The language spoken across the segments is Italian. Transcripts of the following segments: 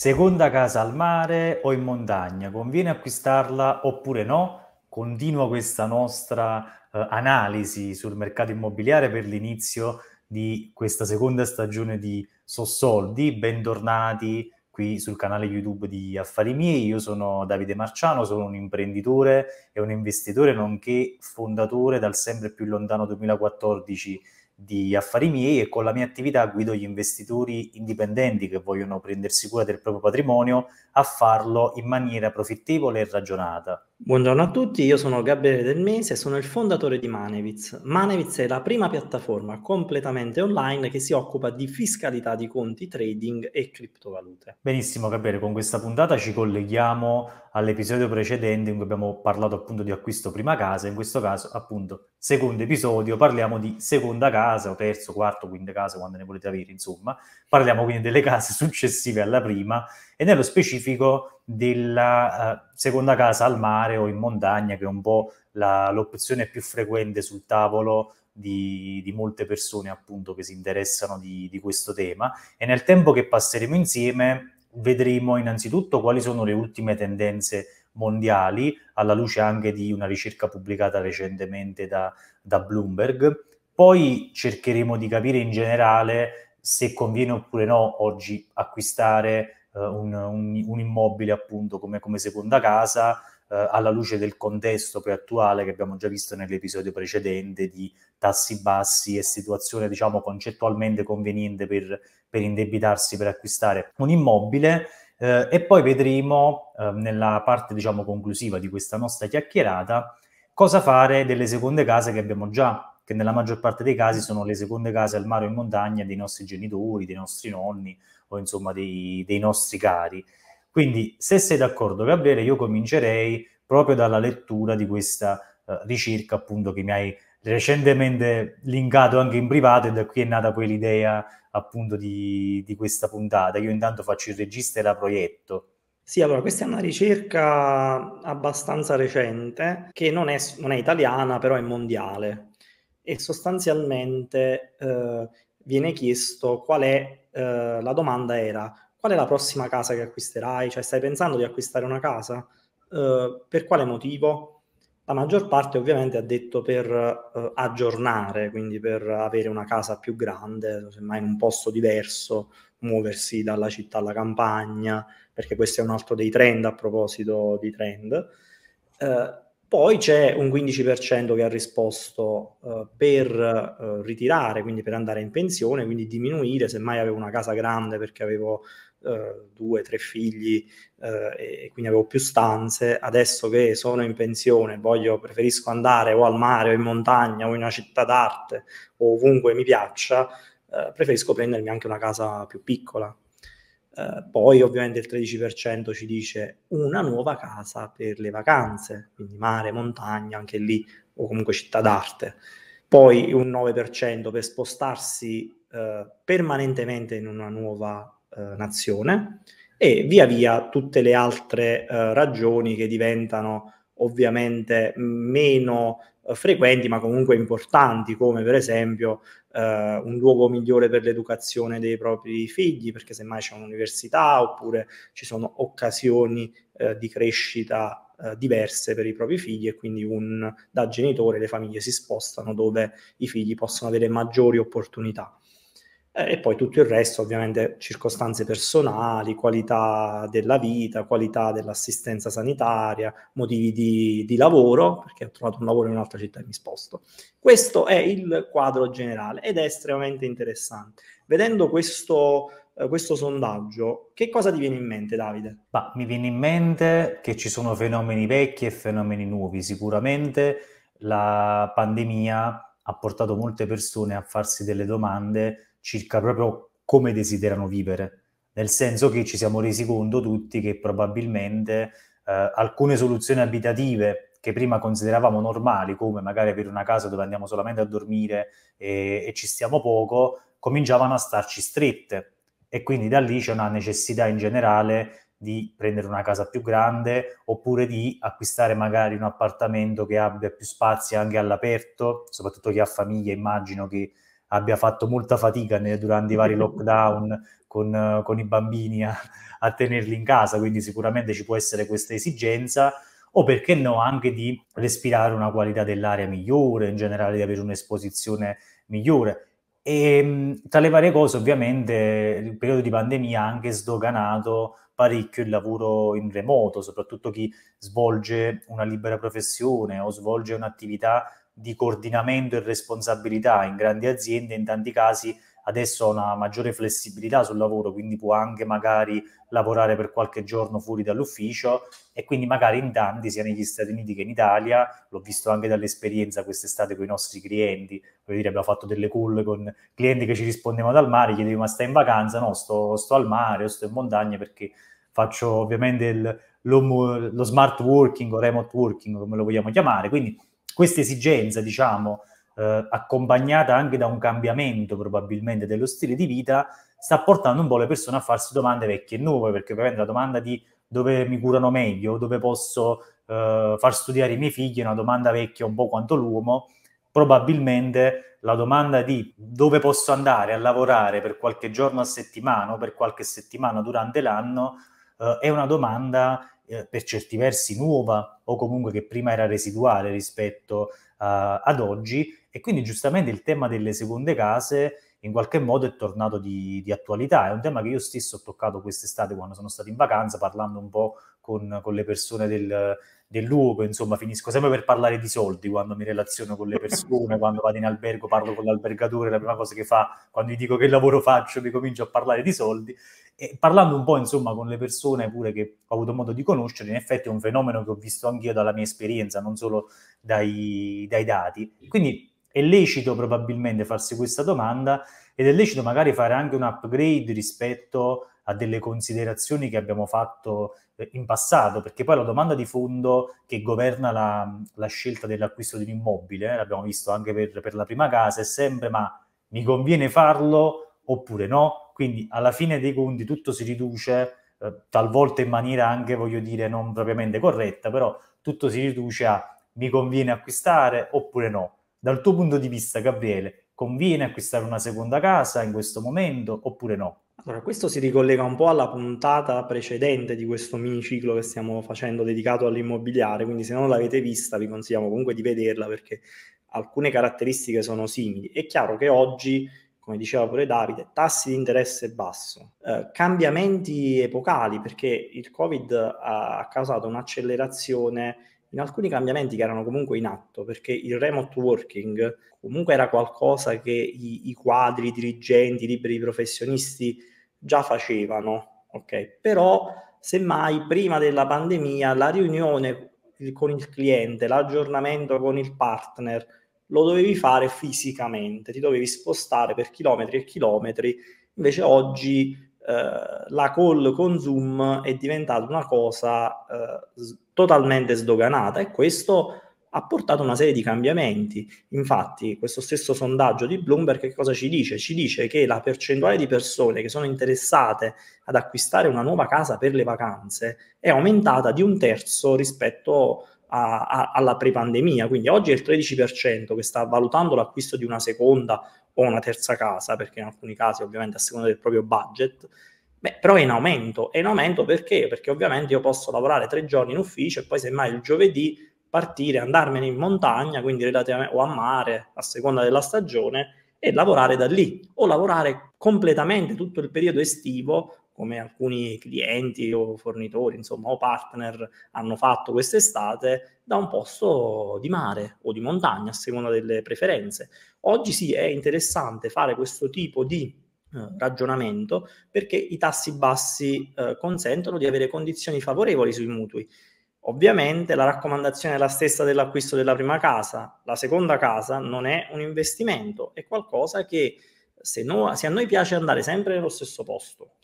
Seconda casa al mare o in montagna? Conviene acquistarla oppure no? Continua questa nostra eh, analisi sul mercato immobiliare per l'inizio di questa seconda stagione di Sossoldi. Bentornati qui sul canale YouTube di Affari Miei. Io sono Davide Marciano, sono un imprenditore e un investitore, nonché fondatore dal sempre più lontano 2014 di affari miei e con la mia attività guido gli investitori indipendenti che vogliono prendersi cura del proprio patrimonio a farlo in maniera profittevole e ragionata. Buongiorno a tutti, io sono Gabriele Del Mese e sono il fondatore di Manevitz. Manevitz è la prima piattaforma completamente online che si occupa di fiscalità di conti, trading e criptovalute. Benissimo Gabriele, con questa puntata ci colleghiamo all'episodio precedente in cui abbiamo parlato appunto di acquisto prima casa, in questo caso appunto secondo episodio parliamo di seconda casa o terzo, quarto, quinta casa, quando ne volete avere insomma. Parliamo quindi delle case successive alla prima e nello specifico della uh, seconda casa al mare o in montagna, che è un po' la, l'opzione più frequente sul tavolo di, di, molte persone appunto che si interessano di, di questo tema. E nel tempo che passeremo insieme vedremo innanzitutto quali sono le ultime tendenze mondiali, alla luce anche di una ricerca pubblicata recentemente da, da, Bloomberg. Poi cercheremo di capire in generale se conviene oppure no oggi acquistare eh, un, un, un, immobile appunto come, come seconda casa eh, alla luce del contesto preattuale che abbiamo già visto nell'episodio precedente di tassi bassi e situazione diciamo concettualmente conveniente per, per indebitarsi per acquistare un immobile eh, e poi vedremo eh, nella parte diciamo conclusiva di questa nostra chiacchierata cosa fare delle seconde case che abbiamo già che nella maggior parte dei casi sono le seconde case al mare o in montagna dei nostri genitori, dei nostri nonni o insomma dei, dei nostri cari. Quindi se sei d'accordo Gabriele, io comincerei proprio dalla lettura di questa uh, ricerca appunto che mi hai recentemente linkato anche in privato e da qui è nata poi l'idea appunto di, di questa puntata. Io intanto faccio il regista e la proietto. Sì, allora questa è una ricerca abbastanza recente che non è, non è italiana, però è mondiale e sostanzialmente eh, viene chiesto qual è eh, la domanda era qual è la prossima casa che acquisterai? Cioè stai pensando di acquistare una casa? Eh, per quale motivo? La maggior parte ovviamente ha detto per eh, aggiornare, quindi per avere una casa più grande, semmai in un posto diverso, muoversi dalla città alla campagna, perché questo è un altro dei trend a proposito di trend. Eh, poi c'è un 15% che ha risposto uh, per uh, ritirare, quindi per andare in pensione, quindi diminuire, semmai avevo una casa grande perché avevo uh, due, tre figli e quindi avevo più stanze, adesso che sono in pensione voglio, preferisco andare o al mare o in montagna o in una città d'arte o ovunque mi piaccia, preferisco prendermi anche una casa più piccola, eh, poi ovviamente il 13% ci dice una nuova casa per le vacanze, quindi mare, montagna, anche lì, o comunque città d'arte. Poi un 9% per spostarsi uh, permanentemente in una nuova uh, nazione e via via tutte le altre ragioni che diventano ovviamente meno eh, frequenti ma comunque importanti come per esempio eh, un luogo migliore per l'educazione dei propri figli perché semmai c'è un'università oppure ci sono occasioni eh, di crescita eh, diverse per i propri figli e quindi un, da genitore le famiglie si spostano dove i figli possono avere maggiori opportunità. Eh, e poi tutto il resto ovviamente circostanze personali, qualità della vita, qualità dell'assistenza sanitaria, motivi di, di lavoro, perché ho trovato un lavoro in un'altra città e mi sposto. Questo è il quadro generale ed è estremamente interessante. Vedendo questo eh, questo sondaggio, che cosa ti viene in mente, Davide? Bah, mi viene in mente che ci sono fenomeni vecchi e fenomeni nuovi. Sicuramente la pandemia ha portato molte persone a farsi delle domande circa proprio come desiderano vivere, nel senso che ci siamo resi conto tutti che probabilmente eh, alcune soluzioni abitative che prima consideravamo normali, come magari avere una casa dove andiamo solamente a dormire e, e ci stiamo poco, cominciavano a starci strette e quindi da lì c'è una necessità in generale di prendere una casa più grande oppure di acquistare magari un appartamento che abbia più spazi anche all'aperto, soprattutto chi ha famiglia immagino che abbia fatto molta fatica ne, durante i vari lockdown con, con i bambini a, a, tenerli in casa, quindi sicuramente ci può essere questa esigenza, o perché no anche di respirare una qualità dell'aria migliore, in generale di avere un'esposizione migliore. E ehm, tra le varie cose, ovviamente, il periodo di pandemia ha anche sdoganato parecchio il lavoro in remoto, soprattutto chi svolge una libera professione o svolge un'attività di coordinamento e responsabilità in grandi aziende, in tanti casi adesso ha una maggiore flessibilità sul lavoro, quindi può anche magari lavorare per qualche giorno fuori dall'ufficio e quindi magari in tanti, sia negli Stati Uniti che in Italia, l'ho visto anche dall'esperienza quest'estate con i nostri clienti, voglio dire abbiamo fatto delle call con clienti che ci rispondevano dal mare, chiedevi ma stai in vacanza? No, sto, sto al mare o sto in montagna perché faccio ovviamente il, lo, lo smart working o remote working come lo vogliamo chiamare, quindi questa esigenza, diciamo, eh, accompagnata anche da un cambiamento probabilmente dello stile di vita, sta portando un po' le persone a farsi domande vecchie e nuove, perché ovviamente la domanda di dove mi curano meglio, dove posso eh, far studiare i miei figli è una domanda vecchia un po' quanto l'uomo, probabilmente la domanda di dove posso andare a lavorare per qualche giorno a settimana o per qualche settimana durante l'anno eh, è una domanda eh, per certi versi nuova o comunque che prima era residuale rispetto uh, ad oggi e quindi giustamente il tema delle seconde case in qualche modo è tornato di, di, attualità. È un tema che io stesso ho toccato quest'estate quando sono stato in vacanza, parlando un po' con, con le persone del, del luogo, insomma, finisco sempre per parlare di soldi quando mi relaziono con le persone, quando vado in albergo parlo con l'albergatore, la prima cosa che fa quando gli dico che lavoro faccio mi comincio a parlare di soldi e parlando un po' insomma con le persone pure che ho avuto modo di conoscere, in effetti è un fenomeno che ho visto anch'io dalla mia esperienza, non solo dai, dai dati. Quindi è lecito probabilmente farsi questa domanda ed è lecito magari fare anche un upgrade rispetto a a delle considerazioni che abbiamo fatto eh, in passato, perché poi la domanda di fondo che governa la, la scelta dell'acquisto di un immobile, eh, l'abbiamo visto anche per, per la prima casa, è sempre ma mi conviene farlo oppure no? Quindi alla fine dei conti tutto si riduce, eh, talvolta in maniera anche, voglio dire, non propriamente corretta, però tutto si riduce a mi conviene acquistare oppure no. Dal tuo punto di vista, Gabriele, conviene acquistare una seconda casa in questo momento oppure no? Allora, questo si ricollega un po' alla puntata precedente di questo miniciclo che stiamo facendo dedicato all'immobiliare, quindi se non l'avete vista vi consigliamo comunque di vederla perché alcune caratteristiche sono simili. È chiaro che oggi come diceva pure Davide, tassi di interesse basso, eh, cambiamenti epocali, perché il Covid ha causato un'accelerazione in alcuni cambiamenti che erano comunque in atto, perché il remote working comunque era qualcosa che i, i quadri, i dirigenti, i liberi professionisti già facevano, ok? Però semmai prima della pandemia la riunione con il cliente, l'aggiornamento con il partner, lo dovevi fare fisicamente, ti dovevi spostare per chilometri e chilometri, invece oggi eh, la call con Zoom è diventata una cosa eh, totalmente sdoganata e questo ha portato una serie di cambiamenti. Infatti, questo stesso sondaggio di Bloomberg che cosa ci dice? Ci dice che la percentuale di persone che sono interessate ad acquistare una nuova casa per le vacanze è aumentata di un terzo rispetto a, a, alla pre-pandemia. Quindi oggi è il 13% che sta valutando l'acquisto di una seconda o una terza casa, perché in alcuni casi ovviamente a seconda del proprio budget, beh, però è in aumento. È in aumento perché? Perché ovviamente io posso lavorare tre giorni in ufficio e poi semmai il giovedì partire, andarmene in montagna, quindi relativamente, o a mare, a seconda della stagione, e lavorare da lì, o lavorare completamente tutto il periodo estivo, come alcuni clienti o fornitori, insomma, o partner hanno fatto quest'estate, da un posto di mare o di montagna, a seconda delle preferenze. Oggi sì è interessante fare questo tipo di eh, ragionamento perché i tassi bassi eh, consentono di avere condizioni favorevoli sui mutui. Ovviamente la raccomandazione è la stessa dell'acquisto della prima casa, la seconda casa non è un investimento, è qualcosa che se, no, se a noi piace andare sempre nello stesso posto,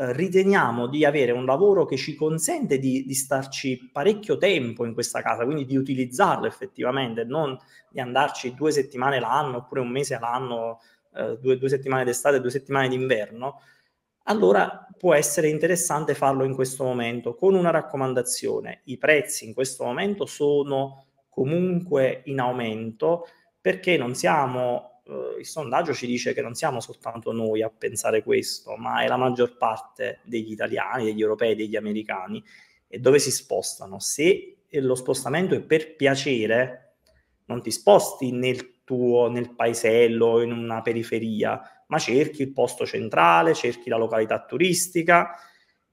eh, riteniamo di avere un lavoro che ci consente di, di, starci parecchio tempo in questa casa, quindi di utilizzarlo effettivamente, non di andarci due settimane l'anno oppure un mese l'anno, eh, due, due settimane d'estate due settimane d'inverno, allora può essere interessante farlo in questo momento con una raccomandazione. I prezzi in questo momento sono comunque in aumento perché non siamo eh, il sondaggio ci dice che non siamo soltanto noi a pensare questo, ma è la maggior parte degli italiani, degli europei, degli americani. E dove si spostano? Se eh, lo spostamento è per piacere, non ti sposti nel tuo, nel paesello, in una periferia, ma cerchi il posto centrale, cerchi la località turistica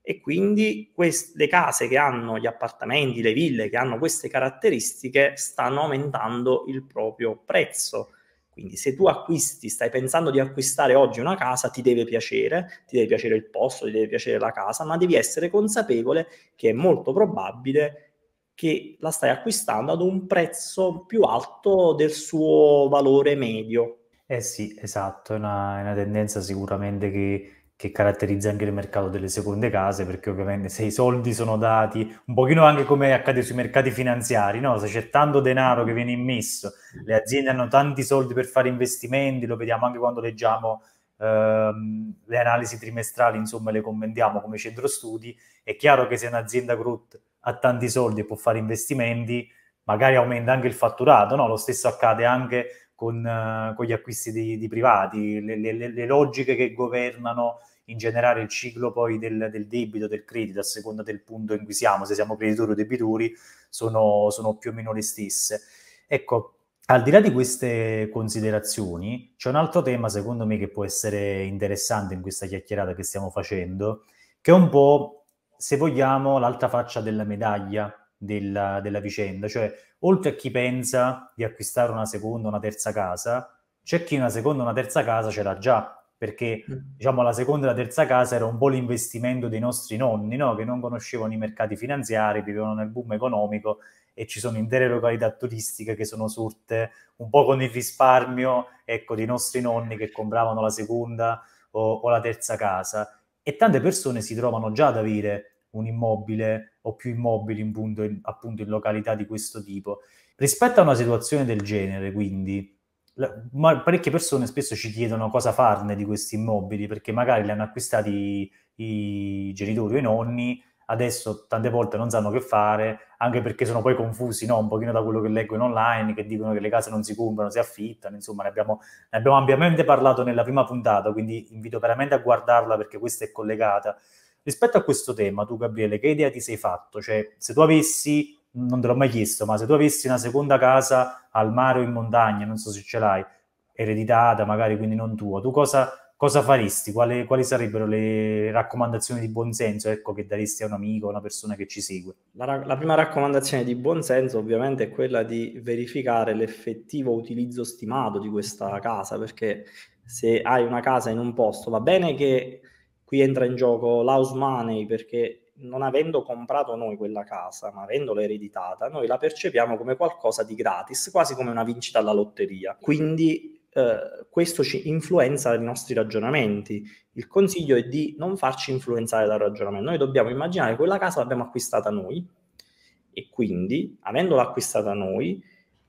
e quindi quest- le case che hanno gli appartamenti, le ville che hanno queste caratteristiche stanno aumentando il proprio prezzo quindi se tu acquisti, stai pensando di acquistare oggi una casa, ti deve piacere, ti deve piacere il posto, ti deve piacere la casa, ma devi essere consapevole che è molto probabile che la stai acquistando ad un prezzo più alto del suo valore medio. Eh sì, esatto, è una, è una tendenza sicuramente che che caratterizza anche il mercato delle seconde case, perché ovviamente se i soldi sono dati, un pochino anche come accade sui mercati finanziari, no? se c'è tanto denaro che viene immesso, le aziende hanno tanti soldi per fare investimenti, lo vediamo anche quando leggiamo ehm, le analisi trimestrali, insomma le commentiamo come centro studi, è chiaro che se un'azienda growth ha tanti soldi e può fare investimenti, magari aumenta anche il fatturato, no? lo stesso accade anche con, eh, con gli acquisti di, di privati, le, le, le, logiche che governano in generale il ciclo poi del, del, debito, del credito, a seconda del punto in cui siamo, se siamo creditori o debitori, sono, sono più o meno le stesse. Ecco, al di là di queste considerazioni, c'è un altro tema secondo me che può essere interessante in questa chiacchierata che stiamo facendo, che è un po', se vogliamo, l'altra faccia della medaglia della, della vicenda, cioè oltre a chi pensa di acquistare una seconda o una terza casa, c'è chi una seconda o una terza casa ce l'ha già, perché mm. diciamo la seconda e la terza casa era un po' l'investimento dei nostri nonni, no? che non conoscevano i mercati finanziari, vivevano nel boom economico e ci sono intere località turistiche che sono sorte un po' con il risparmio ecco, dei nostri nonni che compravano la seconda o, o la terza casa. E tante persone si trovano già ad avere un immobile o più immobili in punto, in, appunto in località di questo tipo. Rispetto a una situazione del genere, quindi, la, parecchie persone spesso ci chiedono cosa farne di questi immobili, perché magari li hanno acquistati i, i genitori o i nonni, adesso tante volte non sanno che fare, anche perché sono poi confusi no? un pochino da quello che leggo in online, che dicono che le case non si comprano, si affittano, insomma ne abbiamo, ne abbiamo ampiamente parlato nella prima puntata, quindi invito veramente a guardarla perché questa è collegata. Rispetto a questo tema, tu Gabriele, che idea ti sei fatto? Cioè, se tu avessi, non te l'ho mai chiesto, ma se tu avessi una seconda casa al mare o in montagna, non so se ce l'hai, ereditata magari, quindi non tua, tu cosa, cosa faresti? Quali, quali, sarebbero le raccomandazioni di buonsenso ecco, che daresti a un amico, a una persona che ci segue? La, la prima raccomandazione di buonsenso ovviamente è quella di verificare l'effettivo utilizzo stimato di questa mm. casa, perché se hai una casa in un posto va bene che qui entra in gioco l'house money perché non avendo comprato noi quella casa, ma avendola ereditata, noi la percepiamo come qualcosa di gratis, quasi come una vincita alla lotteria. Quindi eh, questo ci influenza i nostri ragionamenti. Il consiglio è di non farci influenzare dal ragionamento. Noi dobbiamo immaginare che quella casa l'abbiamo acquistata noi e quindi, avendola acquistata noi,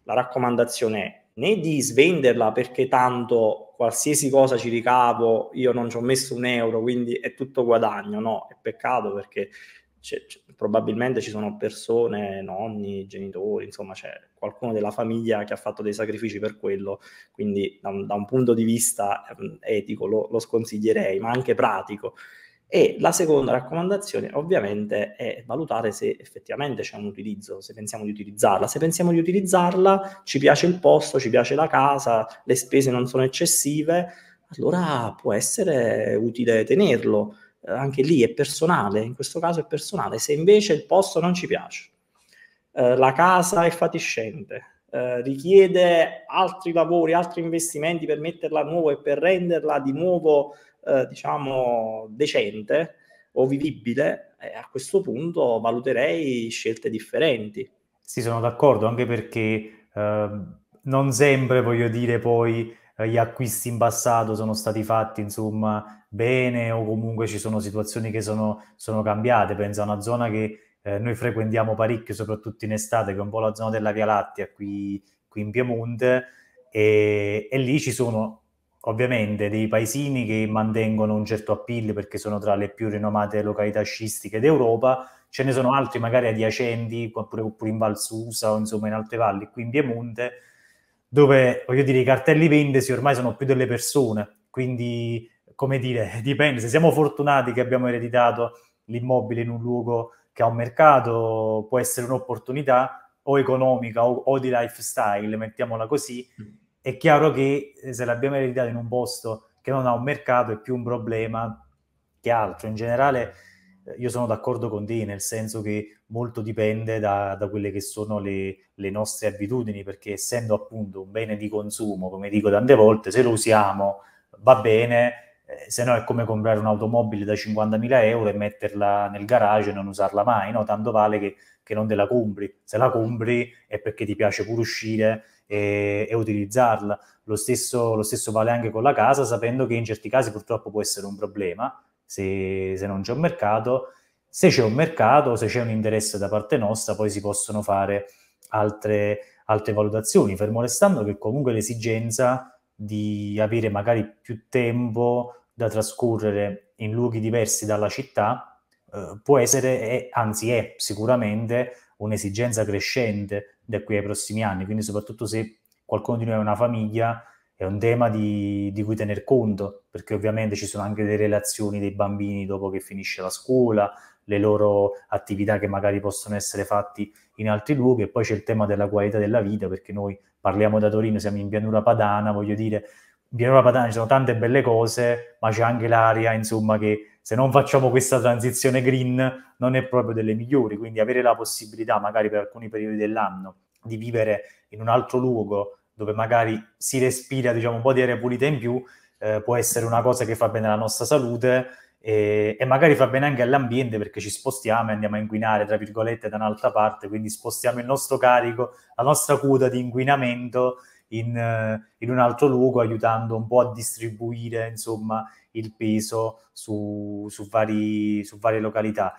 la raccomandazione è né di svenderla perché tanto qualsiasi cosa ci ricavo, io non ci ho messo un euro, quindi è tutto guadagno, no, è peccato perché c'è, c'è, probabilmente ci sono persone, nonni, genitori, insomma c'è qualcuno della famiglia che ha fatto dei sacrifici per quello, quindi da un, da un punto di vista ehm, etico lo, lo sconsiglierei, ma anche pratico. E la seconda raccomandazione ovviamente è valutare se effettivamente c'è un utilizzo, se pensiamo di utilizzarla. Se pensiamo di utilizzarla, ci piace il posto, ci piace la casa, le spese non sono eccessive, allora può essere utile tenerlo. Eh, anche lì è personale, in questo caso è personale. Se invece il posto non ci piace, eh, la casa è fatiscente, eh, richiede altri lavori, altri investimenti per metterla a nuovo e per renderla di nuovo eh, diciamo, decente o vivibile, eh, a questo punto valuterei scelte differenti. Sì, sono d'accordo, anche perché eh, non sempre, voglio dire, poi eh, gli acquisti in passato sono stati fatti, insomma, bene o comunque ci sono situazioni che sono, sono cambiate. Penso a una zona che eh, noi frequentiamo parecchio, soprattutto in estate, che è un po' la zona della Via Lattia qui, qui in Piemonte, e, e lì ci sono ovviamente dei paesini che mantengono un certo appeal perché sono tra le più rinomate località sciistiche d'Europa, ce ne sono altri magari adiacenti, oppure, in Val Susa o insomma in altre valli, qui in Piemonte, dove voglio dire i cartelli vendesi ormai sono più delle persone, quindi come dire, dipende, se siamo fortunati che abbiamo ereditato l'immobile in un luogo che ha un mercato, può essere un'opportunità o economica o, o di lifestyle, mettiamola così, mm è chiaro che eh, se l'abbiamo ereditato in un posto che non ha un mercato è più un problema che altro. In generale eh, io sono d'accordo con te, nel senso che molto dipende da, da quelle che sono le, le, nostre abitudini, perché essendo appunto un bene di consumo, come dico tante volte, se lo usiamo va bene, eh, se no è come comprare un'automobile da 50.000 euro e metterla nel garage e non usarla mai, no? tanto vale che, che non te la compri. Se la compri è perché ti piace pure uscire e, e utilizzarla. Lo stesso, lo stesso, vale anche con la casa, sapendo che in certi casi purtroppo può essere un problema se, se non c'è un mercato. Se c'è un mercato, se c'è un interesse da parte nostra, poi si possono fare altre, altre valutazioni, fermo restando che comunque l'esigenza di avere magari più tempo da trascorrere in luoghi diversi dalla città eh, può essere, è, anzi è sicuramente un'esigenza crescente da qui ai prossimi anni, quindi soprattutto se qualcuno di noi ha una famiglia è un tema di, di, cui tener conto, perché ovviamente ci sono anche le relazioni dei bambini dopo che finisce la scuola, le loro attività che magari possono essere fatte in altri luoghi e poi c'è il tema della qualità della vita, perché noi parliamo da Torino, siamo in pianura padana, voglio dire, Pianura Padana ci sono tante belle cose, ma c'è anche l'aria, insomma, che se non facciamo questa transizione green non è proprio delle migliori, quindi avere la possibilità magari per alcuni periodi dell'anno di vivere in un altro luogo dove magari si respira diciamo, un po' di aria pulita in più eh, può essere una cosa che fa bene alla nostra salute e, e, magari fa bene anche all'ambiente perché ci spostiamo e andiamo a inquinare, tra virgolette, da un'altra parte, quindi spostiamo il nostro carico, la nostra coda di inquinamento in, eh, in un altro luogo, aiutando un po' a distribuire insomma, il peso su, su, vari, su varie località.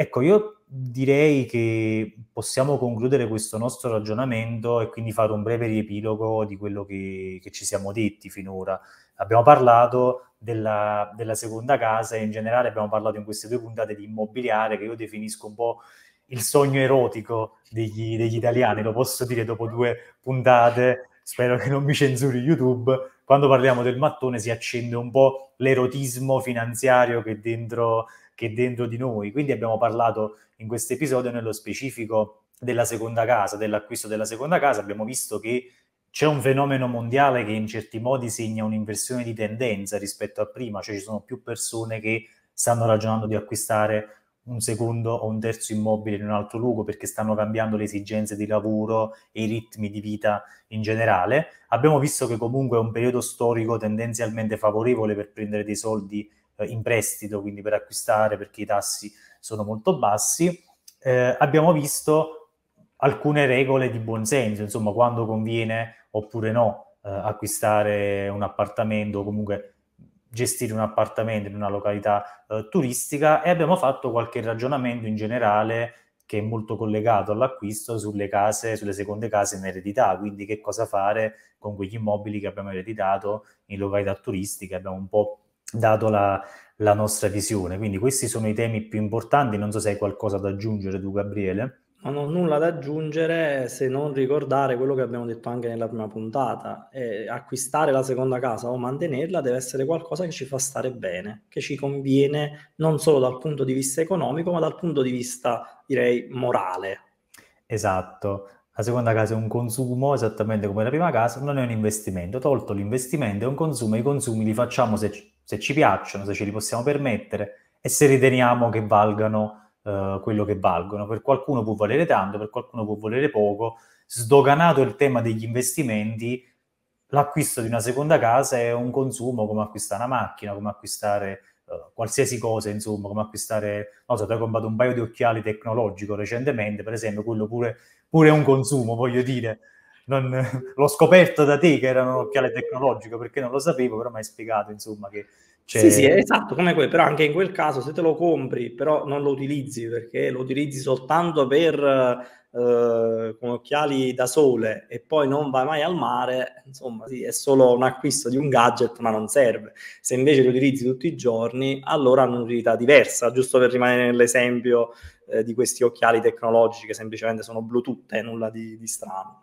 Ecco, io direi che possiamo concludere questo nostro ragionamento e quindi fare un breve riepilogo di quello che, che ci siamo detti finora. Abbiamo parlato della, della, seconda casa e in generale abbiamo parlato in queste due puntate di immobiliare che io definisco un po' il sogno erotico degli, degli italiani, lo posso dire dopo due puntate spero che non mi censuri YouTube, quando parliamo del mattone si accende un po' l'erotismo finanziario che è dentro, che è dentro di noi. Quindi abbiamo parlato in questo episodio nello specifico della seconda casa, dell'acquisto della seconda casa, abbiamo visto che c'è un fenomeno mondiale che in certi modi segna un'inversione di tendenza rispetto a prima, cioè ci sono più persone che stanno ragionando di acquistare un secondo o un terzo immobile in un altro luogo perché stanno cambiando le esigenze di lavoro e i ritmi di vita in generale. Abbiamo visto che comunque è un periodo storico tendenzialmente favorevole per prendere dei soldi eh, in prestito, quindi per acquistare perché i tassi sono molto bassi. Eh, abbiamo visto alcune regole di buonsenso, insomma quando conviene oppure no eh, acquistare un appartamento o comunque gestire un appartamento in una località eh, turistica e abbiamo fatto qualche ragionamento in generale che è molto collegato all'acquisto sulle case, sulle seconde case in eredità, quindi che cosa fare con quegli immobili che abbiamo ereditato in località turistiche, abbiamo un po' dato la, la nostra visione. Quindi questi sono i temi più importanti, non so se hai qualcosa da aggiungere tu Gabriele non ho nulla da aggiungere se non ricordare quello che abbiamo detto anche nella prima puntata. Eh, acquistare la seconda casa o mantenerla deve essere qualcosa che ci fa stare bene, che ci conviene non solo dal punto di vista economico, ma dal punto di vista, direi, morale. Esatto. La seconda casa è un consumo, esattamente come la prima casa, non è un investimento. Tolto l'investimento è un consumo, i consumi li facciamo se, se ci piacciono, se ce li possiamo permettere e se riteniamo che valgano eh, quello che valgono. Per qualcuno può valere tanto, per qualcuno può valere poco. Sdoganato il tema degli investimenti, l'acquisto di una seconda casa è un consumo come acquistare una macchina, come acquistare uh, qualsiasi cosa, insomma, come acquistare, non so, tu hai comprato un paio di occhiali tecnologico recentemente, per esempio, quello pure, pure è un consumo, voglio dire. Non, l'ho scoperto da te che era un occhiale tecnologico perché non lo sapevo, però mi hai spiegato, insomma, che cioè... Sì, sì, esatto, come quello, però anche in quel caso se te lo compri, però non lo utilizzi perché lo utilizzi soltanto per eh, con occhiali da sole e poi non vai mai al mare, insomma, sì, è solo un acquisto di un gadget, ma non serve. Se invece lo utilizzi tutti i giorni, allora hanno un'utilità diversa, giusto per rimanere nell'esempio eh, di questi occhiali tecnologici che semplicemente sono Bluetooth e eh, nulla di, di strano.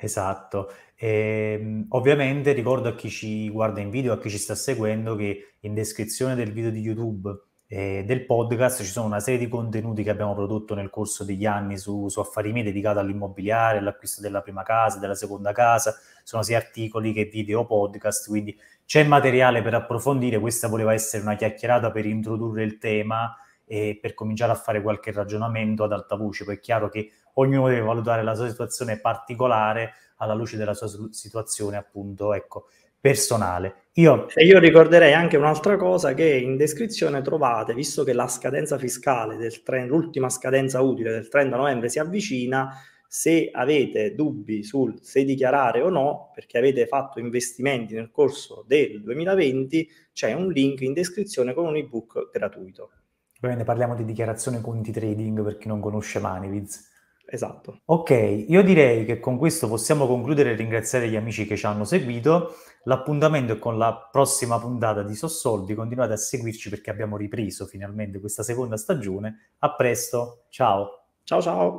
Esatto. E, ehm, ovviamente ricordo a chi ci guarda in video, a chi ci sta seguendo, che in descrizione del video di YouTube e eh, del podcast ci sono una serie di contenuti che abbiamo prodotto nel corso degli anni su, su affari miei dedicati all'immobiliare, all'acquisto della prima casa, della seconda casa, sono sia articoli che video podcast, quindi c'è materiale per approfondire, questa voleva essere una chiacchierata per introdurre il tema e per cominciare a fare qualche ragionamento ad alta voce, poi è chiaro che ognuno deve valutare la sua situazione particolare alla luce della sua situazione appunto ecco, personale. Io... E io ricorderei anche un'altra cosa che in descrizione trovate, visto che la scadenza fiscale del trend, l'ultima scadenza utile del 30 novembre si avvicina, se avete dubbi sul se dichiarare o no, perché avete fatto investimenti nel corso del 2020, c'è un link in descrizione con un ebook gratuito. Ovviamente parliamo di dichiarazione conti trading per chi non conosce Maniviz. Esatto. Ok, io direi che con questo possiamo concludere e ringraziare gli amici che ci hanno seguito. L'appuntamento è con la prossima puntata di Sossoldi. Continuate a seguirci perché abbiamo ripreso finalmente questa seconda stagione. A presto, ciao. Ciao ciao.